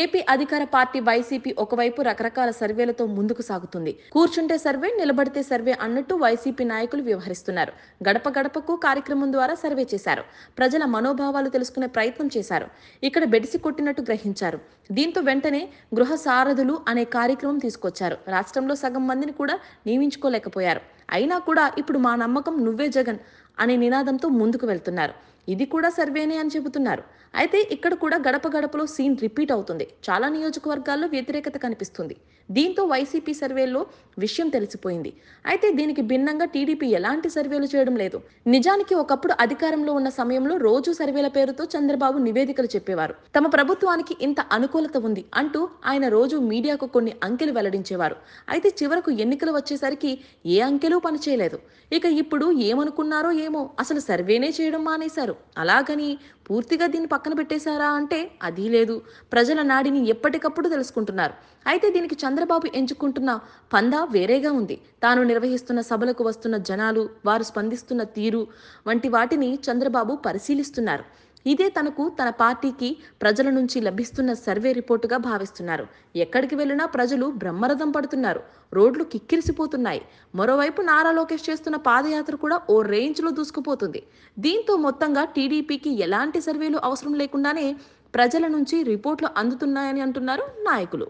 AP అధికార party YCP ఒకవైపు రకరకాల సర్వేలతో ముందుకు సాగుతుంది కూర్చుంటే సర్వే నిలబడితే సర్వే అన్నట్టు వైసీపీ నాయకులు వ్యవహరిస్తున్నారు గడప గడపకు కార్యక్రమం ద్వారా సర్వే చేశారు ప్రజల మనోభావాలు తెలుసుకునే ప్రయత్నం చేశారు ఇక్కడ బెడిసి కొట్టినట్టు గ్రహించారు దీంతో వెంటనే గృహ సారథులు అనే కార్యక్రమం తీసుకొచ్చారు రాష్ట్రంలో సగం మందిని కూడా నియమించుకోలేకపోయారు అయినా కూడా ఇప్పుడు మా నమ్మకం నువ్వే జగన్ అనే నినాదంతో ముందుకు వెళ్తున్నారు ఇది కూడా సర్వేనే అని చెబుతున్నారు అయితే ఇక్కడ కూడా గడప గడపలో సీన్ రిపీట్ అవుతుంది చాలా నియోజకవర్గాల్లో వ్యతిరేకత కనిపిస్తుంది దీంతో వైసీపీ సర్వేల్లో విషయం తెలిసిపోయింది అయితే దీనికి భిన్నంగా టీడీపీ ఎలాంటి సర్వేలు చేయడం లేదు నిజానికి ఒకప్పుడు అధికారంలో ఉన్న సమయంలో రోజు సర్వేల పేరుతో చంద్రబాబు నివేదికలు చెప్పేవారు తమ ప్రభుత్వానికి ఇంత అనుకూలత ఉంది అంటూ ఆయన రోజు మీడియాకు కొన్ని అంకెలు వెల్లడించేవారు అయితే చివరకు ఎన్నికలు వచ్చేసరికి ఏ అంకెలు పనిచేయలేదు ఇక ఇప్పుడు ఏమనుకున్నారో ఏమో అసలు సర్వేనే చేయడం మానేశారు అలాగని పూర్తిగా దీన్ని పక్కన పెట్టేశారా అంటే అది లేదు ప్రజల నాడిని ఎప్పటికప్పుడు తెలుసుకుంటున్నారు అయితే దీనికి చంద్రబాబు ఎంచుకుంటున్న పందా వేరేగా ఉంది తాను నిర్వహిస్తున్న సభలకు వస్తున్న జనాలు వారు స్పందిస్తున్న తీరు వంటి వాటిని చంద్రబాబు పరిశీలిస్తున్నారు ఇదే తనకు తన పార్టీకి ప్రజల నుంచి లభిస్తున్న సర్వే రిపోర్టుగా భావిస్తున్నారు ఎక్కడికి వెళ్ళినా ప్రజలు బ్రహ్మరథం పడుతున్నారు రోడ్లు కిక్కిరిసిపోతున్నాయి మరోవైపు నారా లోకేష్ చేస్తున్న పాదయాత్ర కూడా ఓ రేంజ్లో దూసుకుపోతుంది దీంతో మొత్తంగా టీడీపీకి ఎలాంటి సర్వేలు అవసరం లేకుండానే ప్రజల నుంచి రిపోర్ట్లు అందుతున్నాయని అంటున్నారు నాయకులు